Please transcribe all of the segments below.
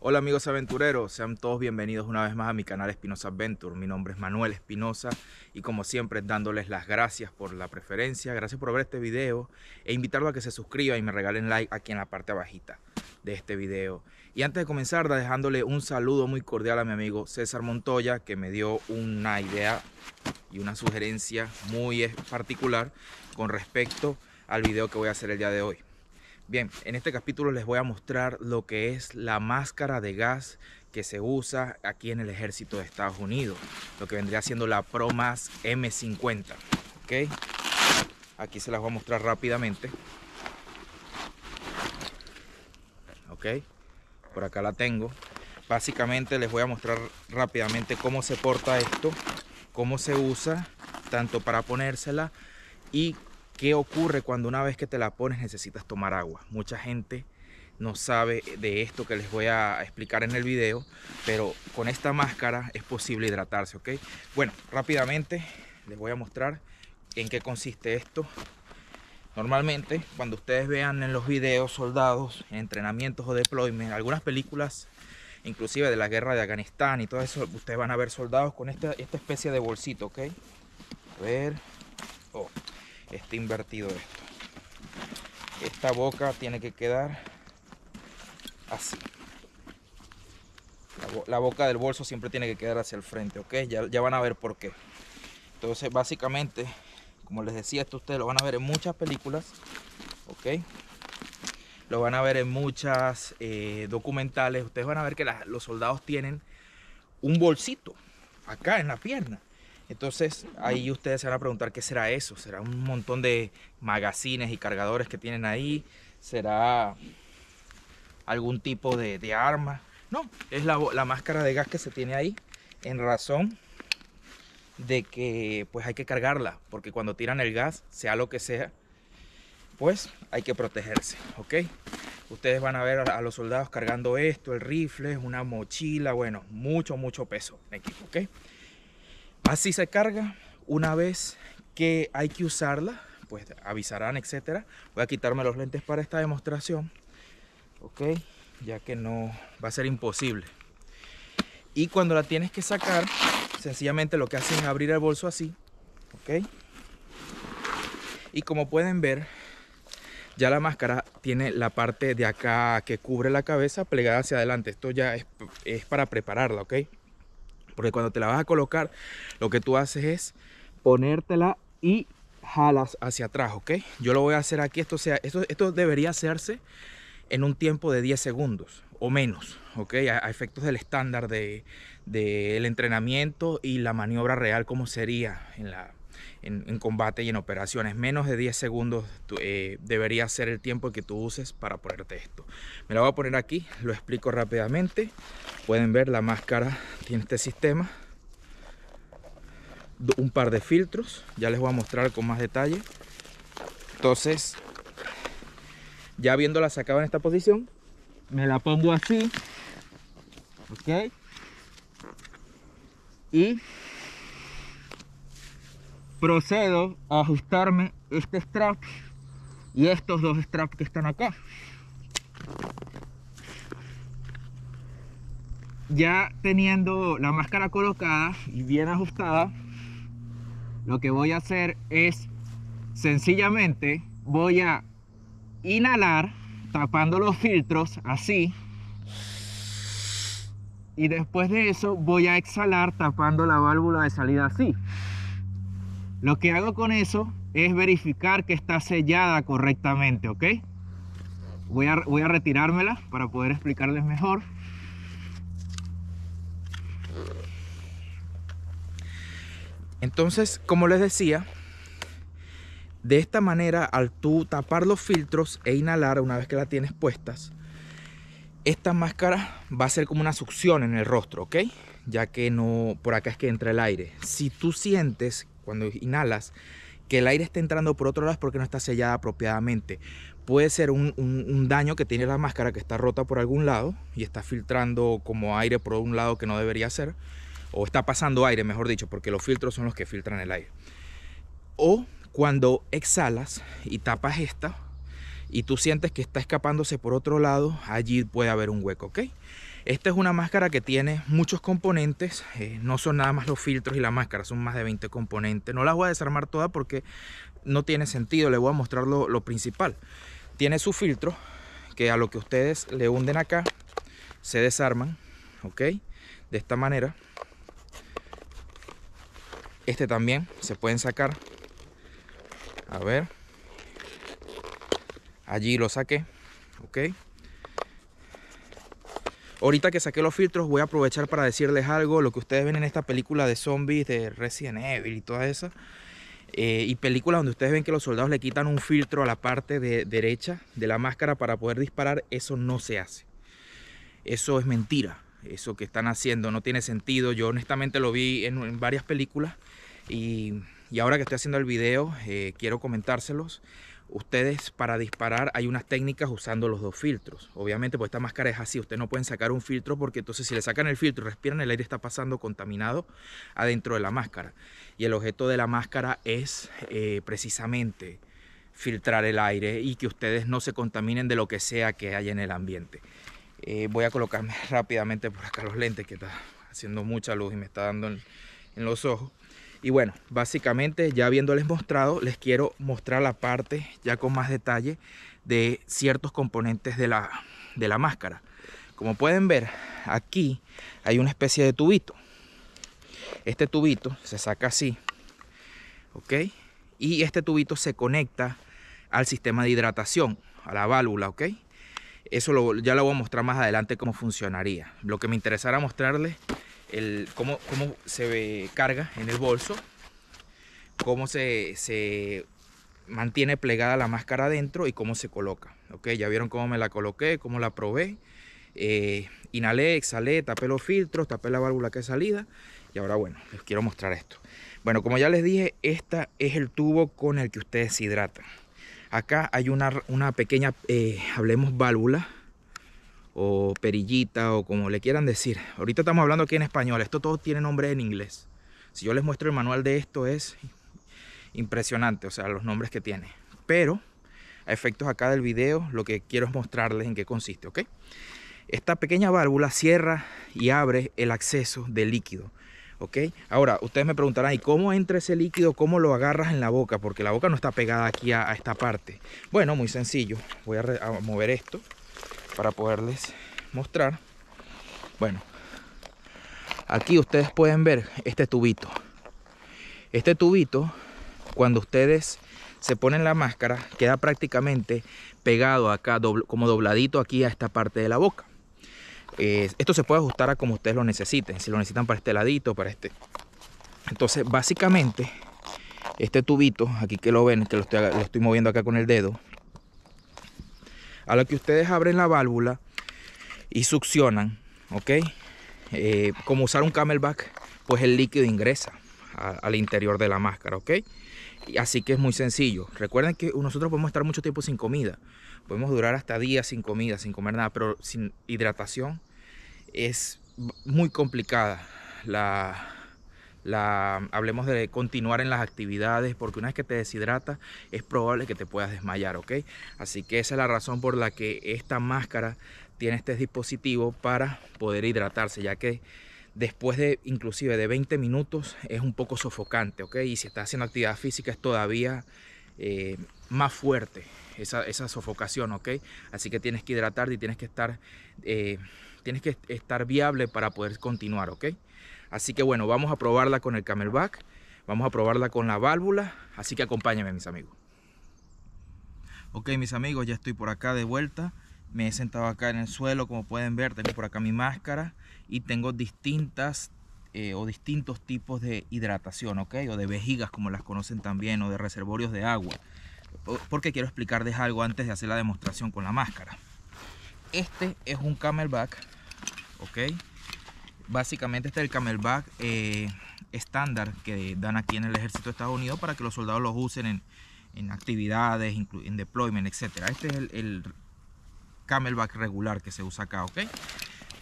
Hola amigos aventureros, sean todos bienvenidos una vez más a mi canal Espinosa Adventure. Mi nombre es Manuel Espinosa y como siempre dándoles las gracias por la preferencia, gracias por ver este video e invitarlo a que se suscriban y me regalen like aquí en la parte bajita de este video. Y antes de comenzar, dejándole un saludo muy cordial a mi amigo César Montoya que me dio una idea y una sugerencia muy particular con respecto al video que voy a hacer el día de hoy. Bien, en este capítulo les voy a mostrar lo que es la máscara de gas que se usa aquí en el ejército de Estados Unidos, lo que vendría siendo la ProMAS M50, ¿ok? Aquí se las voy a mostrar rápidamente, ¿ok? Por acá la tengo. Básicamente les voy a mostrar rápidamente cómo se porta esto, cómo se usa, tanto para ponérsela y ¿Qué ocurre cuando una vez que te la pones necesitas tomar agua? Mucha gente no sabe de esto que les voy a explicar en el video, pero con esta máscara es posible hidratarse, ¿ok? Bueno, rápidamente les voy a mostrar en qué consiste esto. Normalmente, cuando ustedes vean en los videos soldados, entrenamientos o deployment, algunas películas, inclusive de la guerra de Afganistán y todo eso, ustedes van a ver soldados con esta, especie de bolsito, ¿ok? A ver. Oh, Está invertido esto. Esta boca tiene que quedar así. La, boca del bolso siempre tiene que quedar hacia el frente, ¿ok? Ya, van a ver por qué. Entonces, básicamente, como les decía, esto ustedes lo van a ver en muchas películas, ¿ok? Lo van a ver en muchas eh, documentales. Ustedes van a ver que los soldados tienen un bolsito acá en la pierna. Entonces ahí ustedes se van a preguntar qué será eso. ¿Será un montón de magazines y cargadores que tienen ahí? ¿Será algún tipo de, arma? No, es la, máscara de gas que se tiene ahí en razón de que pues hay que cargarla. Porque cuando tiran el gas, sea lo que sea, pues hay que protegerse, ¿ok? Ustedes van a ver a los soldados cargando esto, el rifle, una mochila, bueno, mucho, mucho peso en equipo, ¿ok? Así se carga. Una vez que hay que usarla, pues avisarán, etcétera. Voy a quitarme los lentes para esta demostración. Ok, ya que no va a ser imposible. Y cuando la tienes que sacar, sencillamente lo que hacen es abrir el bolso así. Ok. Y como pueden ver, ya la máscara tiene la parte de acá que cubre la cabeza plegada hacia adelante. Esto ya es, es para prepararla, ¿ok? Porque cuando te la vas a colocar, lo que tú haces es ponértela y jalas hacia atrás, ¿ok? Yo lo voy a hacer aquí, esto, sea, esto, esto debería hacerse en un tiempo de 10 segundos o menos, ¿ok? A, efectos del estándar del de, entrenamiento y la maniobra real como sería en, la, en, combate y en operaciones. Menos de 10 segundos eh, debería ser el tiempo que tú uses para ponerte esto. Me la voy a poner aquí, lo explico rápidamente. Pueden ver la máscara en este sistema un par de filtros ya les voy a mostrar con más detalle entonces ya viéndola sacada en esta posición me la pongo así ok y procedo a ajustarme este strap y estos dos straps que están acá ya teniendo la máscara colocada y bien ajustada, lo que voy a hacer es sencillamente voy a inhalar tapando los filtros así y después de eso voy a exhalar tapando la válvula de salida así. Lo que hago con eso es verificar que está sellada correctamente, ¿ok? Voy a, voy a retirármela para poder explicarles mejor. Entonces, como les decía, de esta manera, al tú tapar los filtros e inhalar una vez que la tienes puestas, esta máscara va a ser como una succión en el rostro, ¿ok? Ya que no, por acá es que entra el aire. Si tú sientes cuando inhalas que el aire está entrando por otro lado es porque no está sellada apropiadamente. Puede ser un, un, daño que tiene la máscara que está rota por algún lado y está filtrando como aire por un lado que no debería ser o está pasando aire, mejor dicho, porque los filtros son los que filtran el aire. O cuando exhalas y tapas esta y tú sientes que está escapándose por otro lado, allí puede haber un hueco, ¿ok? Esta es una máscara que tiene muchos componentes, eh, no son nada más los filtros y la máscara, son más de 20 componentes. No las voy a desarmar todas porque no tiene sentido, le voy a mostrar lo, lo principal. Tiene su filtro, que a lo que ustedes le hunden acá, se desarman, ¿ok? De esta manera, este también se pueden sacar. A ver. Allí lo saqué. Ok. Ahorita que saqué los filtros voy a aprovechar para decirles algo. Lo que ustedes ven en esta película de zombies de Resident Evil y toda esa. Eh, y películas donde ustedes ven que los soldados le quitan un filtro a la parte de derecha de la máscara para poder disparar. Eso no se hace. Eso es mentira eso que están haciendo no tiene sentido. Yo honestamente lo vi en, varias películas y, y, ahora que estoy haciendo el video eh, quiero comentárselos. Ustedes para disparar hay unas técnicas usando los dos filtros. Obviamente pues esta máscara es así, ustedes no pueden sacar un filtro porque entonces si le sacan el filtro y respiran el aire está pasando contaminado adentro de la máscara. Y el objeto de la máscara es eh, precisamente filtrar el aire y que ustedes no se contaminen de lo que sea que haya en el ambiente. Eh, voy a colocarme rápidamente por acá los lentes que está haciendo mucha luz y me está dando en, los ojos. Y bueno, básicamente ya habiéndoles mostrado, les quiero mostrar la parte ya con más detalle de ciertos componentes de la, de la máscara. Como pueden ver, aquí hay una especie de tubito. Este tubito se saca así, ¿ok? Y este tubito se conecta al sistema de hidratación, a la válvula, ¿ok? Eso ya lo voy a mostrar más adelante cómo funcionaría. Lo que me interesará mostrarles cómo, se ve, carga en el bolso, cómo se, mantiene plegada la máscara adentro y cómo se coloca. okay Ya vieron cómo me la coloqué, cómo la probé. Eh, inhalé, exhalé, tapé los filtros, tapé la válvula que es salida. Y ahora bueno, les quiero mostrar esto. Bueno, como ya les dije, este es el tubo con el que ustedes se hidratan. Acá hay una, una pequeña, eh, hablemos, válvula o perillita o como le quieran decir. Ahorita estamos hablando aquí en español, esto todo tiene nombre en inglés. Si yo les muestro el manual de esto es impresionante, o sea, los nombres que tiene. Pero a efectos acá del video, lo que quiero es mostrarles en qué consiste, ¿ok? Esta pequeña válvula cierra y abre el acceso de líquido. ¿ok? Ahora, ustedes me preguntarán, ¿y cómo entra ese líquido? ¿Cómo lo agarras en la boca? Porque la boca no está pegada aquí a, esta parte. Bueno, muy sencillo. Voy a mover esto para poderles mostrar. Bueno, aquí ustedes pueden ver este tubito. Este tubito, cuando ustedes se ponen la máscara, queda prácticamente pegado acá, como dobladito aquí a esta parte de la boca esto se puede ajustar a como ustedes lo necesiten, si lo necesitan para este ladito, para este. Entonces, básicamente, este tubito, aquí que lo ven, que lo estoy, moviendo acá con el dedo, a lo que ustedes abren la válvula y succionan, ¿ok? Eh, como usar un camelback, pues el líquido ingresa al interior de la máscara, ¿ok? Y así que es muy sencillo. Recuerden que nosotros podemos estar mucho tiempo sin comida. Podemos durar hasta días sin comida, sin comer nada, pero sin hidratación es muy complicada la, la, hablemos de continuar en las actividades, porque una vez que te deshidrata es probable que te puedas desmayar, ¿ok? Así que esa es la razón por la que esta máscara tiene este dispositivo para poder hidratarse, ya que después de inclusive de 20 minutos es un poco sofocante, ¿ok? Y si estás haciendo actividad física es todavía eh, más fuerte esa, sofocación, ¿ok? Así que tienes que hidratarte y tienes que estar... Eh, tienes que estar viable para poder continuar, ¿ok? Así que bueno, vamos a probarla con el camelback, vamos a probarla con la válvula, así que acompáñame, mis amigos. Ok mis amigos, ya estoy por acá de vuelta, me he sentado acá en el suelo, como pueden ver, tengo por acá mi máscara y tengo distintas eh, o distintos tipos de hidratación, ok, o de vejigas como las conocen también, o de reservorios de agua, porque quiero explicarles algo antes de hacer la demostración con la máscara. Este es un camelback ¿ok? Básicamente este es el camelback eh, estándar que dan aquí en el ejército de Estados Unidos para que los soldados los usen en, actividades, en deployment, etcétera Este es el, camelback regular que se usa acá, ¿ok?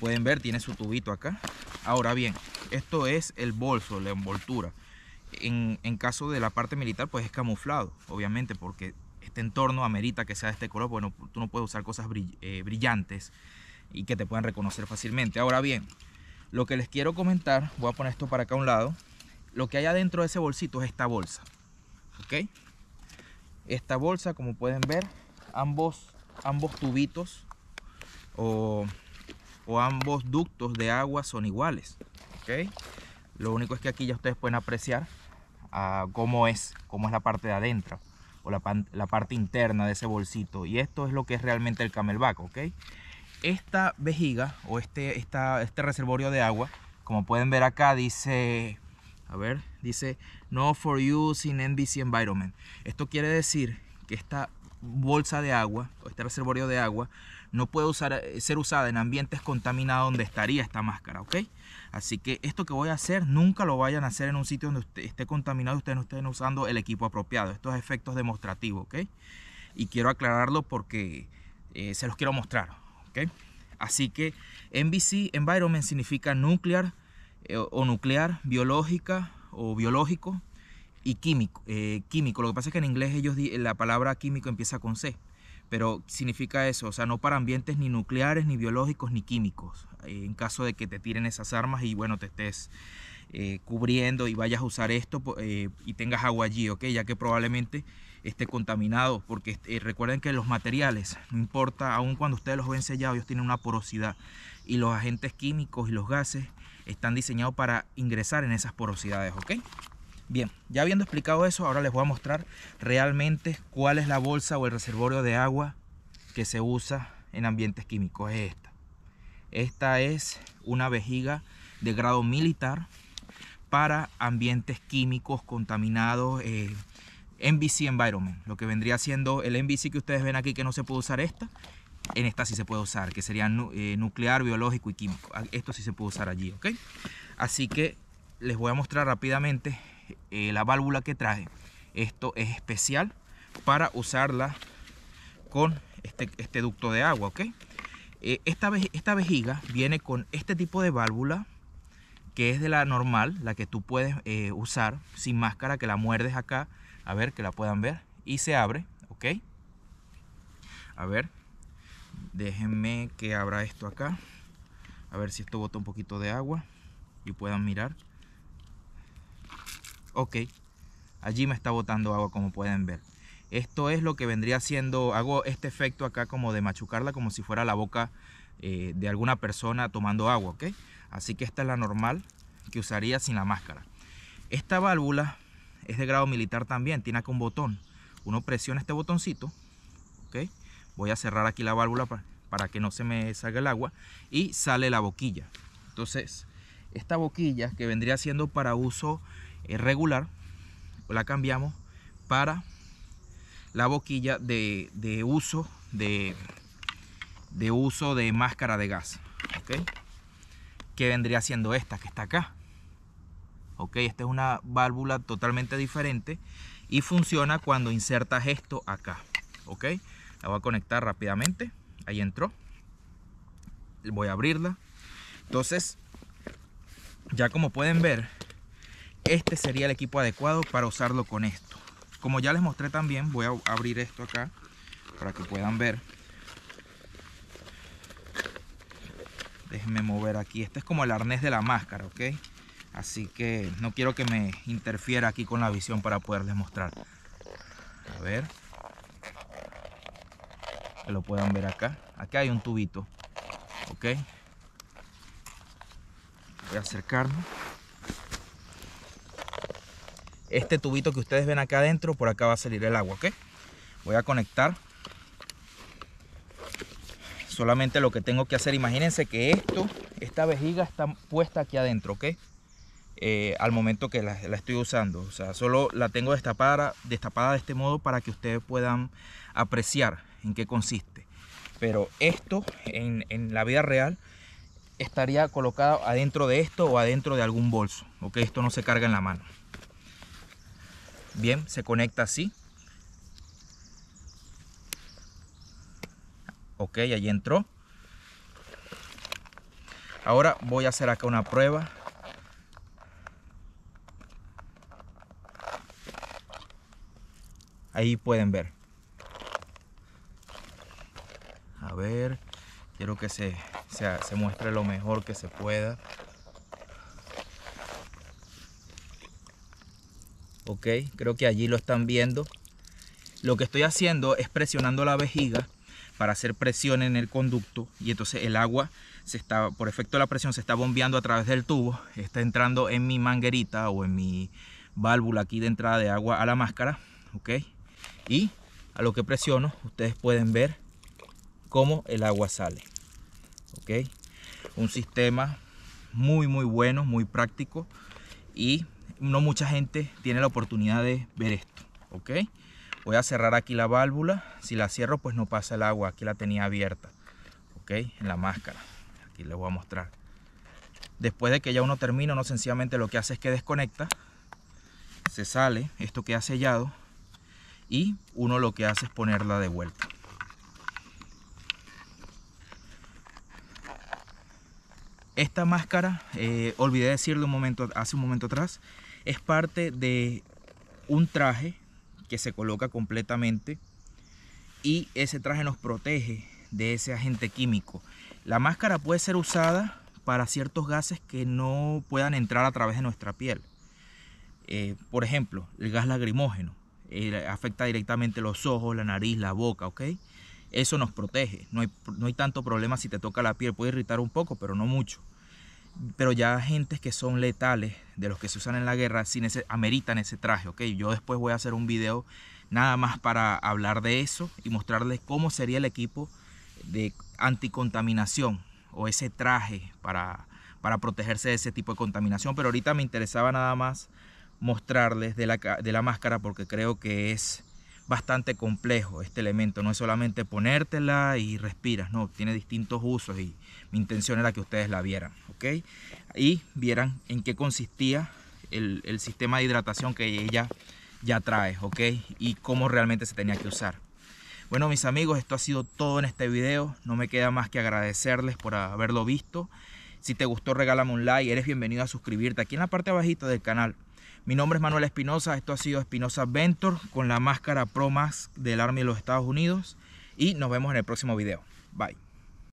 Pueden ver, tiene su tubito acá. Ahora bien, esto es el bolso, la envoltura. En, caso de la parte militar, pues es camuflado, obviamente, porque este entorno amerita que sea de este color, bueno, tú no puedes usar cosas eh, brillantes y que te puedan reconocer fácilmente. Ahora bien, lo que les quiero comentar, voy a poner esto para acá a un lado, lo que hay adentro de ese bolsito es esta bolsa, ¿ok? Esta bolsa, como pueden ver, ambos, ambos tubitos o, ambos ductos de agua son iguales, ¿ok? Lo único es que aquí ya ustedes pueden apreciar ah, cómo es, cómo es la parte de adentro o la, la parte interna de ese bolsito. Y esto es lo que es realmente el camelback, ¿ok? esta vejiga o este, este reservorio de agua, como pueden ver acá, dice, a ver, dice no for use in NBC environment. Esto quiere decir que esta bolsa de agua o este reservorio de agua no puede ser usada en ambientes contaminados donde estaría esta máscara, ¿ok? Así que esto que voy a hacer nunca lo vayan a hacer en un sitio donde usted esté contaminado y ustedes no estén usando el equipo apropiado. Estos efectos demostrativos, ¿ok? Y quiero aclararlo porque eh, se los quiero mostrar, Así que NBC Environment significa nuclear eh, o nuclear, biológica o biológico y químico, eh, químico. Lo que pasa es que en inglés ellos la palabra químico empieza con C, pero significa eso, o sea, no para ambientes ni nucleares, ni biológicos, ni químicos, eh, en caso de que te tiren esas armas y bueno, te estés cubriendo y vayas a usar esto y tengas agua allí, ¿ok? Ya que probablemente contaminado contaminado porque eh, recuerden que los materiales, no importa, aún cuando ustedes los ven sellados, ellos tienen una porosidad y los agentes químicos y los gases están diseñados para ingresar en esas porosidades, ¿ok? Bien, ya habiendo explicado eso, ahora les voy a mostrar realmente cuál es la bolsa o el reservorio de agua que se usa en ambientes químicos, esta. Esta es una vejiga de grado militar para ambientes químicos contaminados, eh, MVC Environment, lo que vendría siendo el MVC que ustedes ven aquí que no se puede usar esta, en esta sí se puede usar, que sería eh, nuclear, biológico y químico. Ah, esto sí se puede usar allí, ¿ok? Así que les voy a mostrar rápidamente eh, la válvula que traje. Esto es especial para usarla con este, este ducto de agua, ¿ok? Eh, esta, esta vejiga viene con este tipo de válvula que es de la normal, la que tú puedes usar sin máscara, que la muerdes acá a ver, que la puedan ver. Y se abre, ¿ok? A ver, déjenme que abra esto acá. A ver si esto bota un poquito de agua y puedan mirar. Ok, allí me está botando agua como pueden ver. Esto es lo que vendría siendo, hago este efecto acá como de machucarla como si fuera la boca eh, de alguna persona tomando agua, ¿ok? Así que esta es la normal que usaría sin la máscara. Esta válvula es de grado militar también, tiene acá un botón. Uno presiona este botoncito, ¿ok? Voy a cerrar aquí la válvula para, que no se me salga el agua y sale la boquilla. Entonces, esta boquilla que vendría siendo para uso eh, regular, la cambiamos para la boquilla de, uso de, de uso de máscara de gas, ¿ok? Que vendría siendo esta que está acá ok esta es una válvula totalmente diferente y funciona cuando insertas esto acá ok la voy a conectar rápidamente ahí entró voy a abrirla entonces ya como pueden ver este sería el equipo adecuado para usarlo con esto como ya les mostré también voy a abrir esto acá para que puedan ver déjenme mover aquí este es como el arnés de la máscara ok Así que no quiero que me interfiera aquí con la visión para poderles mostrar. A ver. Que lo puedan ver acá. Acá hay un tubito. Ok. Voy a acercarme. Este tubito que ustedes ven acá adentro, por acá va a salir el agua, ¿ok? Voy a conectar solamente lo que tengo que hacer, imagínense que esto, esta vejiga está puesta aquí adentro, ¿ok? Eh, al momento que la, estoy usando. O sea, solo la tengo destapada, destapada de este modo para que ustedes puedan apreciar en qué consiste. Pero esto en, en la vida real estaría colocado adentro de esto o adentro de algún bolso. Ok, esto no se carga en la mano. Bien, se conecta así. Ok, ahí entró. Ahora voy a hacer acá una prueba ahí pueden ver. A ver, quiero que se, se, muestre lo mejor que se pueda. ok creo que allí lo están viendo lo que estoy haciendo es presionando la vejiga para hacer presión en el conducto y entonces el agua se está por efecto de la presión se está bombeando a través del tubo está entrando en mi manguerita o en mi válvula aquí de entrada de agua a la máscara ok y a lo que presiono ustedes pueden ver cómo el agua sale ok un sistema muy muy bueno muy práctico y no mucha gente tiene la oportunidad de ver esto ok voy a cerrar aquí la válvula si la cierro pues no pasa el agua aquí la tenía abierta ok en la máscara aquí les voy a mostrar después de que ya uno termina no sencillamente lo que hace es que desconecta se sale esto queda sellado y uno lo que hace es ponerla de vuelta. Esta máscara, eh, olvidé decirlo un momento, hace un momento atrás, es parte de un traje que se coloca completamente y ese traje nos protege de ese agente químico. La máscara puede ser usada para ciertos gases que no puedan entrar a través de nuestra piel. Eh, por ejemplo, el gas lagrimógeno afecta directamente los ojos, la nariz, la boca, ¿ok? Eso nos protege, no hay, tanto problema si te toca la piel, puede irritar un poco, pero no mucho. Pero ya gentes que son letales, de los que se usan en la guerra, sin ameritan ese traje, ¿ok? Yo después voy a hacer un video nada más para hablar de eso y mostrarles cómo sería el equipo de anticontaminación o ese traje para, para protegerse de ese tipo de contaminación. Pero ahorita me interesaba nada más mostrarles de la, de la máscara porque creo que es bastante complejo este elemento. No es solamente ponértela y respiras, no, tiene distintos usos y mi intención era que ustedes la vieran, ¿ok? Y vieran en qué consistía el, sistema de hidratación que ella ya trae, ¿ok? Y cómo realmente se tenía que usar. Bueno, mis amigos, esto ha sido todo en este video. No me queda más que agradecerles por haberlo visto. Si te gustó, regálame un like. Eres bienvenido a suscribirte aquí en la parte abajita del canal mi nombre es Manuel Espinosa, esto ha sido Espinosa Ventor con la máscara Pro Max del Army de los Estados Unidos y nos vemos en el próximo video. Bye.